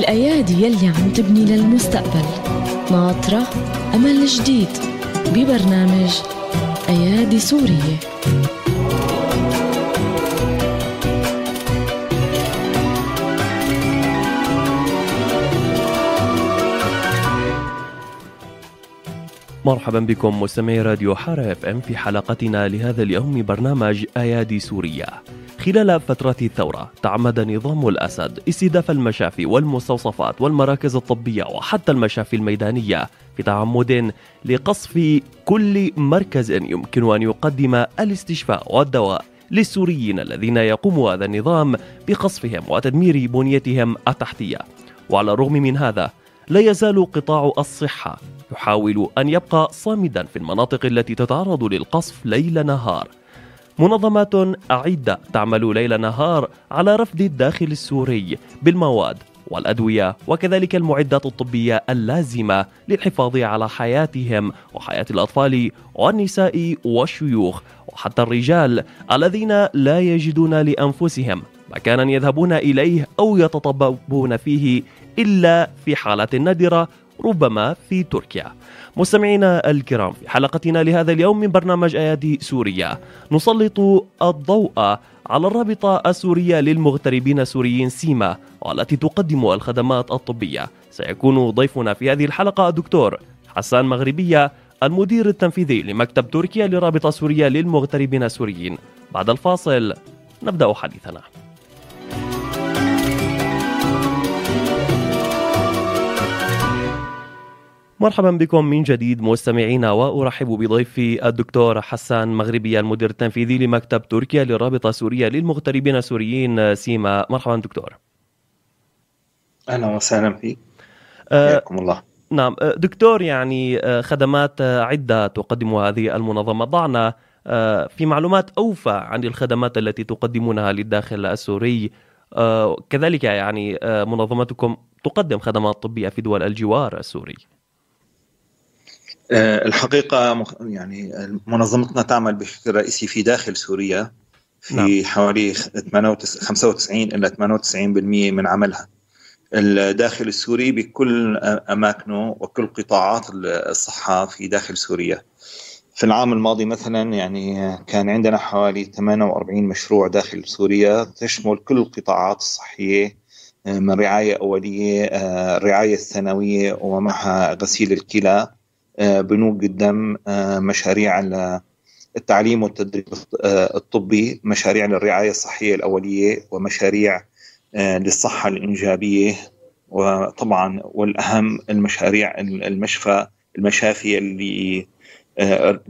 الأيادي يلي عم تبني للمستقبل ناطرة أمل جديد ببرنامج أيادي سورية مرحبا بكم مستمعي راديو حارة اف ام في حلقتنا لهذا اليوم برنامج ايادي سورية خلال فترة الثورة تعمد نظام الأسد استهداف المشافي والمستوصفات والمراكز الطبية وحتى المشافي الميدانية في تعمد لقصف كل مركز يمكن أن يقدم الاستشفاء والدواء للسوريين الذين يقوم هذا النظام بقصفهم وتدمير بنيتهم التحتية وعلى الرغم من هذا لا يزال قطاع الصحة يحاول أن يبقى صامدا في المناطق التي تتعرض للقصف ليل نهار منظمات عدة تعمل ليل نهار على رفض الداخل السوري بالمواد والأدوية وكذلك المعدات الطبية اللازمة للحفاظ على حياتهم وحياة الأطفال والنساء والشيوخ وحتى الرجال الذين لا يجدون لأنفسهم مكانا يذهبون إليه أو يتطببون فيه إلا في حالة نادرة ربما في تركيا مستمعينا الكرام في حلقتنا لهذا اليوم من برنامج ايادي سوريا نسلط الضوء على الرابطة السورية للمغتربين السوريين سيما والتي تقدم الخدمات الطبية سيكون ضيفنا في هذه الحلقة الدكتور حسان مغربية المدير التنفيذي لمكتب تركيا لرابطة سوريا للمغتربين السوريين بعد الفاصل نبدأ حديثنا مرحبا بكم من جديد مستمعينا وارحب بضيفي الدكتور حسان مغربي المدير التنفيذي لمكتب تركيا للرابطه السوريه للمغتربين السوريين سيما مرحبا دكتور اهلا وسهلا فيك آه، حياكم الله نعم آه، دكتور يعني آه، خدمات عده تقدمها هذه المنظمه ضعنا في معلومات اوفى عن الخدمات التي تقدمونها للداخل السوري كذلك يعني منظمتكم تقدم خدمات طبيه في دول الجوار السوري آه، الحقيقة يعني منظمتنا تعمل بشكل رئيسي في داخل سوريا في نعم. حوالي 95 إلى 98% من عملها الداخل السوري بكل أماكنه وكل قطاعات الصحة في داخل سوريا في العام الماضي مثلا يعني كان عندنا حوالي 48 مشروع داخل سوريا تشمل كل القطاعات الصحية آه، من رعاية أولية الرعاية آه، الثانوية ومعها غسيل الكلى آه، بنوك دم آه، مشاريع التعليم والتدريب آه، الطبي مشاريع للرعاية الصحية الأولية ومشاريع للصحة الإنجابية وطبعا والأهم المشاريع المشفى المشافي اللي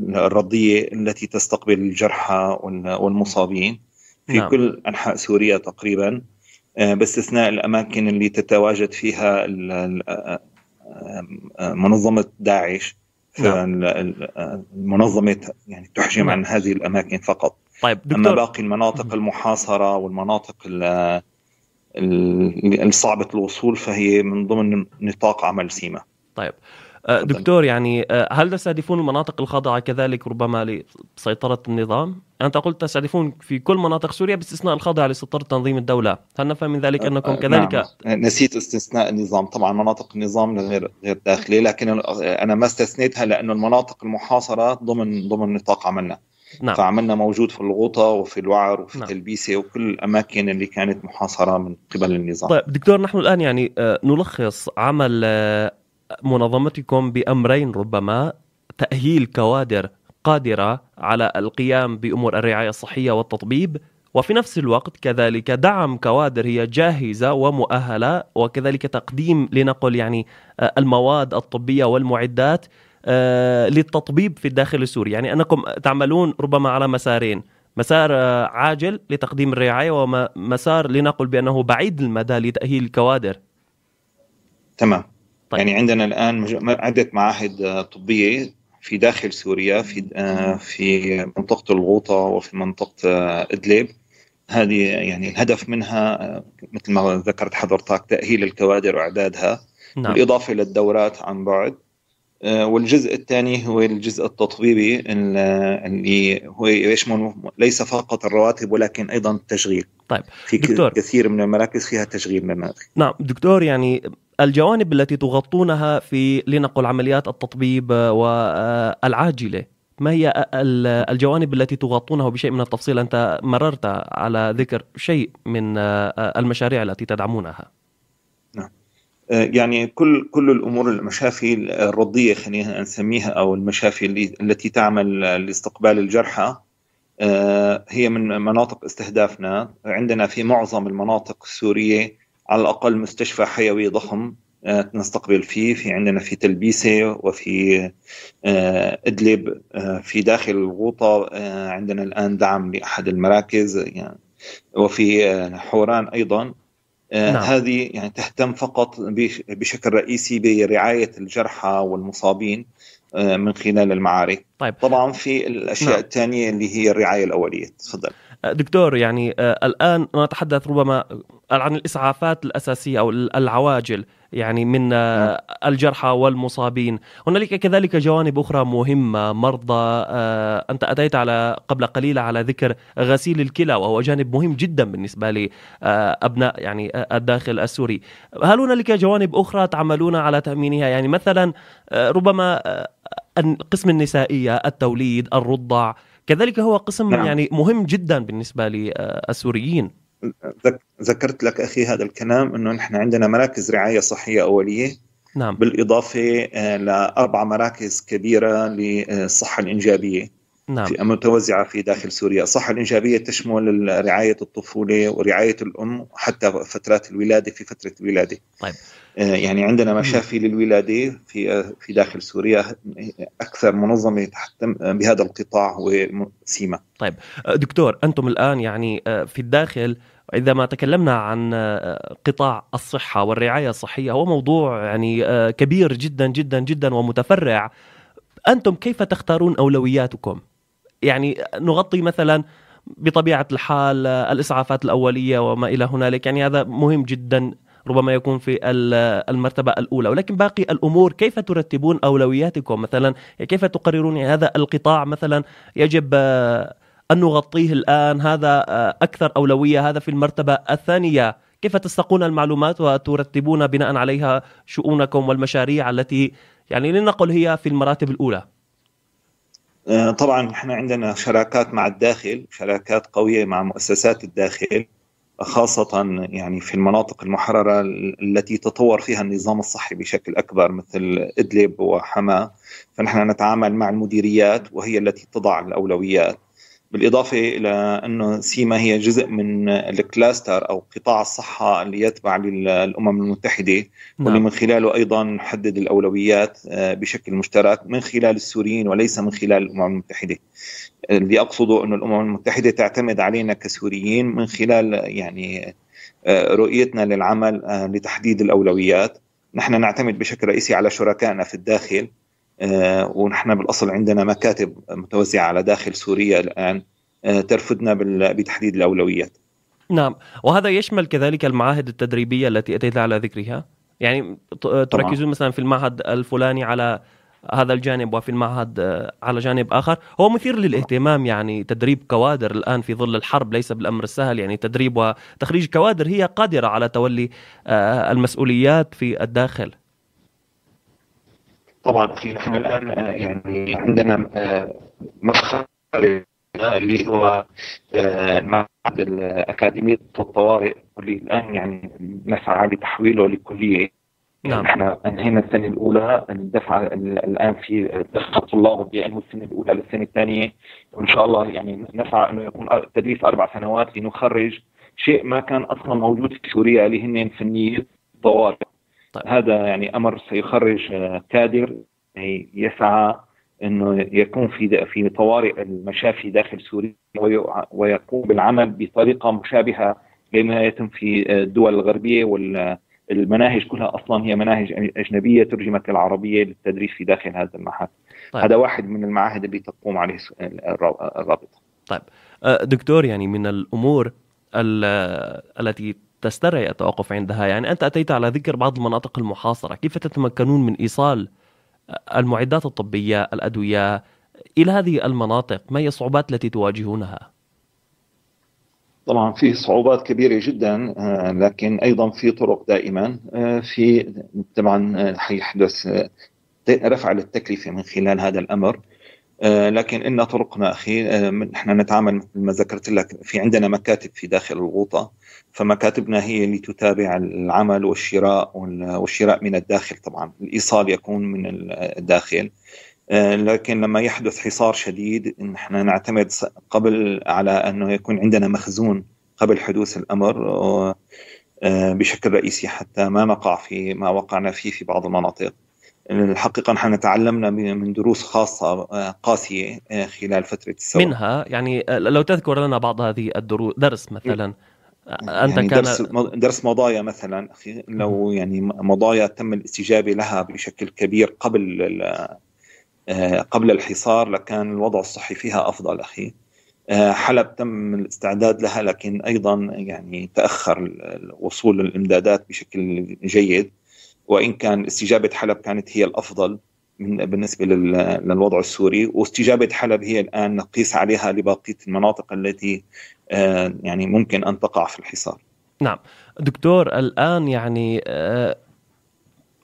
الرضية التي تستقبل الجرحى والمصابين في نعم. كل أنحاء سوريا تقريبا باستثناء الأماكن اللي تتواجد فيها منظمه داعش نعم. المنظمه يعني تحجم نعم. عن هذه الاماكن فقط طيب دكتور. اما باقي المناطق المحاصره والمناطق الصعبه الوصول فهي من ضمن نطاق عمل سيما طيب آه، دكتور يعني آه، هل تستهدفون المناطق الخاضعة كذلك ربما لسيطرة النظام؟ أنت قلت تستهدفون في كل مناطق سوريا باستثناء الخاضعة لسيطرة تنظيم الدولة هل نفهم من ذلك آه، أنكم نعم. كذلك نعم. نسيت استثناء النظام طبعا مناطق النظام غير غير داخليه لكن أنا ما استثنيتها لأنه المناطق المحاصرة ضمن ضمن نطاق عملنا نعم. فعملنا موجود في الغوطة وفي الوعر وفي نعم. تلبيسة وكل الأماكن اللي كانت محاصرة من قبل النظام طيب دكتور نحن الآن يعني نلخص عمل منظمتكم بأمرين ربما تأهيل كوادر قادرة على القيام بأمور الرعاية الصحية والتطبيب وفي نفس الوقت كذلك دعم كوادر هي جاهزه ومؤهله وكذلك تقديم لنقل يعني آه، المواد الطبيه والمعدات آه، للتطبيب في الداخل السوري، يعني انكم تعملون ربما على مسارين، مسار آه، عاجل لتقديم الرعايه ومسار لنقل بانه بعيد المدى لتاهيل الكوادر. تمام. طيب. يعني عندنا الان عده معاهد آه، طبيه في داخل سوريا في آه، في منطقه الغوطه وفي منطقه آه، ادلب هذه يعني الهدف منها مثل ما ذكرت حضرتك تاهيل الكوادر واعدادها نعم. بالاضافه للدورات عن بعد والجزء الثاني هو الجزء التطبيبي اللي هو يشمل ليس فقط الرواتب ولكن ايضا التشغيل طيب في دكتور. كثير من المراكز فيها تشغيل مماري نعم دكتور يعني الجوانب التي تغطونها في لنقل عمليات التطبيب والعاجله ما هي الجوانب التي تغطونها بشيء من التفصيل انت مررت على ذكر شيء من المشاريع التي تدعمونها نعم يعني كل كل الامور المشافي الرضيه خلينا نسميها او المشافي اللي التي تعمل لاستقبال الجرحى آه، هي من مناطق استهدافنا عندنا في معظم المناطق السوريه على الاقل مستشفى حيوي ضخم آه، نستقبل فيه في عندنا في تلبيسة وفي آه، إدلب آه، في داخل الغوطة عندنا الآن دعم لأحد المراكز يعني، وفي حوران أيضا نعم. هذه يعني تهتم فقط بشكل رئيسي برعاية الجرحى والمصابين من خلال المعارك طيب. طبعا في الأشياء نعم. الثانية اللي هي الرعاية الأولية تفضل دكتور يعني آه، الآن نتحدث ربما عن الإسعافات الأساسية أو العواجل يعني من آه، نعم. الجرحى والمصابين هنالك كذلك جوانب أخرى مهمة مرضى آه، أنت أتيت على قبل قليل على ذكر غسيل الكلى وهو جانب مهم جدا بالنسبة لأبناء يعني الداخل السوري هل هنالك جوانب أخرى تعملون على تأمينها يعني مثلا ربما القسم النسائية التوليد الرضع كذلك هو قسم نعم. يعني مهم جدا بالنسبه للسوريين ذكرت لك اخي هذا الكلام انه نحن عندنا مراكز رعايه صحيه اوليه نعم بالاضافه آه، لاربع مراكز كبيره للصحه الانجابيه نعم. في متوزعة في داخل سوريا الصحة الإنجابية تشمل رعاية الطفولة ورعاية الأم حتى فترات الولادة في فترة الولادة طيب. آه، يعني عندنا مشافي للولادة في آه، في داخل سوريا أكثر منظمة بهذا القطاع هو سيما طيب آه، دكتور أنتم الآن يعني في الداخل إذا ما تكلمنا عن قطاع الصحة والرعاية الصحية هو موضوع يعني كبير جدا جدا جدا ومتفرع أنتم كيف تختارون أولوياتكم؟ يعني نغطي مثلا بطبيعه الحال آه، الاسعافات الاوليه وما الى هنالك يعني هذا مهم جدا ربما يكون في آه، المرتبة الأولى ولكن باقي الأمور كيف ترتبون أولوياتكم مثلا كيف تقررون يعني هذا القطاع مثلا يجب آه، أن نغطيه الآن هذا أكثر أولوية هذا في المرتبة الثانية كيف تستقون المعلومات وترتبون بناء عليها شؤونكم والمشاريع التي يعني لنقل هي في المراتب الأولى آه، طبعا احنا عندنا شراكات مع الداخل شراكات قويه مع مؤسسات الداخل خاصة يعني في المناطق المحررة التي تطور فيها النظام الصحي بشكل أكبر مثل إدلب وحماة فنحن نتعامل مع المديريات وهي التي تضع الأولويات بالإضافة إلى أنه سيما هي جزء من الكلاستر أو قطاع الصحة اللي يتبع للأمم المتحدة نعم. واللي من خلاله أيضا نحدد الأولويات آه، بشكل مشترك من خلال السوريين وليس من خلال الأمم المتحدة اللي أقصده أنه الأمم المتحدة تعتمد علينا كسوريين من خلال يعني آه، رؤيتنا للعمل آه، لتحديد الأولويات نحن نعتمد بشكل رئيسي على شركائنا في الداخل ونحن بالاصل عندنا مكاتب متوزعه على داخل سوريا الان آه، ترفضنا بتحديد الاولويات. نعم وهذا يشمل كذلك المعاهد التدريبيه التي اتيت على ذكرها يعني آه، تركزون طبعا. مثلا في المعهد الفلاني على هذا الجانب وفي المعهد آه، على جانب اخر هو مثير للاهتمام يعني تدريب كوادر الان في ظل الحرب ليس بالامر السهل يعني تدريب وتخريج كوادر هي قادره على تولي المسؤوليات في الداخل طبعا في نحن الان يعني عندنا مفخر اللي هو آه، معهد اكاديميه الطوارئ واللي الان يعني نسعى لتحويله لكليه نعم احنا انهينا السنه الاولى الدفعه الان في دخل الطلاب بينهوا السنه الاولى للسنه الثانيه وان شاء الله يعني نسعى انه يكون تدريس اربع سنوات لنخرج شيء ما كان اصلا موجود في سوريا اللي هن فنيين طوارئ طيب. هذا يعني امر سيخرج آه، كادر يعني يسعى انه يكون في في طوارئ المشافي داخل سوريا ويقوم بالعمل بطريقه مشابهه لما يتم في الدول الغربيه والمناهج كلها اصلا هي مناهج اجنبيه ترجمت للعربيه للتدريس في داخل هذا المعهد. طيب. هذا واحد من المعاهد اللي تقوم عليه الرابطه. طيب أه، دكتور يعني من الامور التي تسترعي التوقف عندها يعني انت اتيت على ذكر بعض المناطق المحاصره، كيف تتمكنون من ايصال المعدات الطبيه الادويه الى هذه المناطق ما هي الصعوبات التي تواجهونها طبعا في صعوبات كبيره جدا آه، لكن ايضا في طرق دائما آه، في طبعا آه، حيحدث رفع للتكلفه من خلال هذا الامر آه، لكن إن طرقنا أخي آه، نحن نتعامل مثل ما ذكرت لك في عندنا مكاتب في داخل الغوطة فمكاتبنا هي اللي تتابع العمل والشراء والشراء من الداخل طبعا الإيصال يكون من الداخل آه، لكن لما يحدث حصار شديد نحن نعتمد قبل على أنه يكون عندنا مخزون قبل حدوث الأمر بشكل رئيسي حتى ما نقع في ما وقعنا فيه في بعض المناطق الحقيقة يعني نحن تعلمنا من دروس خاصة آه، قاسية آه، خلال فترة الثورة منها يعني آه، لو تذكر لنا بعض هذه الدروس درس مثلا أنت يعني كان درس, درس مضايا مثلا لو يعني مضايا تم الاستجابة لها بشكل كبير قبل قبل الحصار لكان الوضع الصحي فيها أفضل أخي حلب تم الاستعداد لها لكن أيضا يعني تأخر وصول الإمدادات بشكل جيد وان كان استجابه حلب كانت هي الافضل من بالنسبه للوضع السوري واستجابه حلب هي الان نقيس عليها لبقيه المناطق التي آه، يعني ممكن ان تقع في الحصار. نعم دكتور الان يعني آه،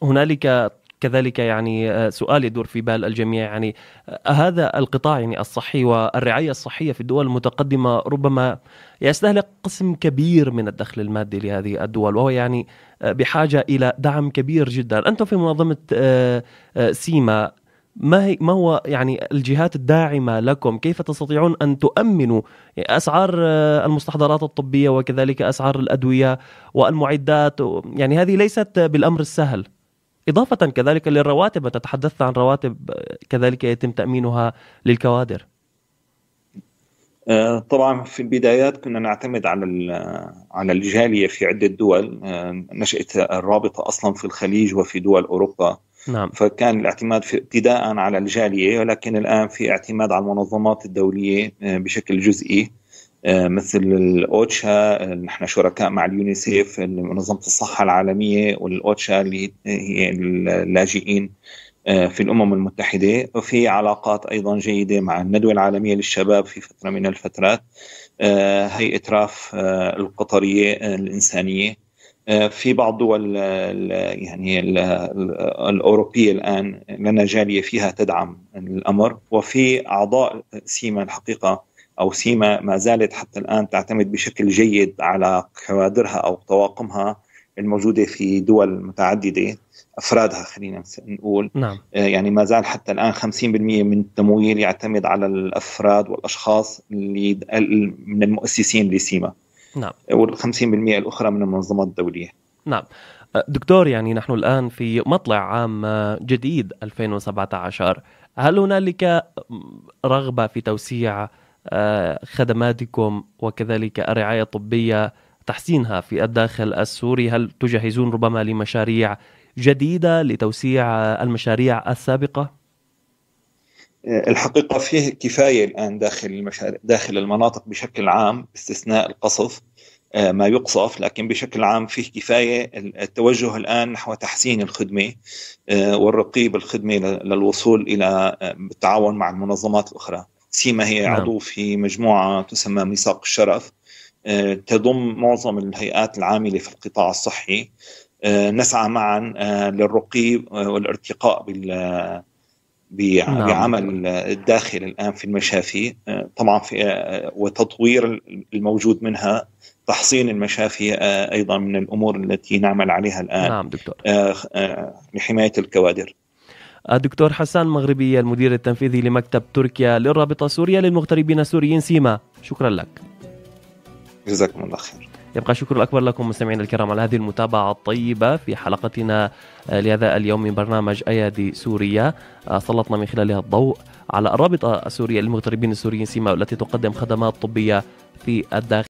هنالك كذلك يعني آه، سؤال يدور في بال الجميع يعني آه، هذا القطاع يعني الصحي والرعايه الصحيه في الدول المتقدمه ربما يستهلك قسم كبير من الدخل المادي لهذه الدول وهو يعني آه، بحاجه الى دعم كبير جدا انتم في منظمه سيما ما هي ما هو يعني الجهات الداعمه لكم كيف تستطيعون ان تؤمنوا اسعار المستحضرات الطبيه وكذلك اسعار الادويه والمعدات يعني هذه ليست بالامر السهل إضافة كذلك للرواتب أنت تحدثت عن رواتب كذلك يتم تأمينها للكوادر آه، طبعا في البدايات كنا نعتمد على على الجاليه في عده دول آه، نشات الرابطه اصلا في الخليج وفي دول اوروبا نعم. فكان الاعتماد في ابتداء على الجاليه ولكن الان في اعتماد على المنظمات الدوليه آه، بشكل جزئي آه، مثل الاوتشا آه، نحن شركاء مع اليونيسيف منظمه الصحه العالميه والاوتشا اللي هي اللاجئين آه، في الامم المتحده وفي علاقات ايضا جيده مع الندوه العالميه للشباب في فتره من الفترات هيئه راف القطريه الانسانيه في بعض دول يعني الاوروبيه الان لنا جاليه فيها تدعم الامر وفي اعضاء سيما الحقيقه او سيما ما زالت حتى الان تعتمد بشكل جيد على كوادرها او طواقمها الموجوده في دول متعدده افرادها خلينا نقول نعم. آه، يعني ما زال حتى الان 50% من التمويل يعتمد على الافراد والاشخاص اللي من المؤسسين لسيما نعم آه، وال 50% الاخرى من المنظمات الدوليه نعم آه، دكتور يعني نحن الان في مطلع عام جديد 2017 هل هنالك رغبه في توسيع آه، خدماتكم وكذلك الرعاية الطبية تحسينها في الداخل السوري هل تجهزون ربما لمشاريع جديدة لتوسيع المشاريع السابقة؟ آه، الحقيقة فيه كفاية الآن داخل المشاريع داخل المناطق بشكل عام باستثناء القصف آه، ما يقصف لكن بشكل عام فيه كفاية التوجه الآن نحو تحسين الخدمة والرقي بالخدمة للوصول إلى بالتعاون مع المنظمات الأخرى سيما هي نعم. عضو في مجموعة تسمى ميثاق الشرف آه، تضم معظم الهيئات العاملة في القطاع الصحي آه، نسعى معا آه، للرقي والارتقاء بال نعم. بعمل الداخل الان في المشافي طبعا في وتطوير الموجود منها تحصين المشافي ايضا من الامور التي نعمل عليها الان نعم دكتور لحمايه الكوادر الدكتور حسان مغربية المدير التنفيذي لمكتب تركيا للرابطة السورية للمغتربين السوريين سيما شكرا لك جزاكم الله خير يبقى شكر الأكبر لكم مستمعينا الكرام على هذه المتابعة الطيبة في حلقتنا آه، لهذا اليوم من برنامج أيادي سوريا آه، سلطنا من خلالها الضوء على الرابطة السورية للمغتربين السوريين سيما التي تقدم خدمات طبية في الداخل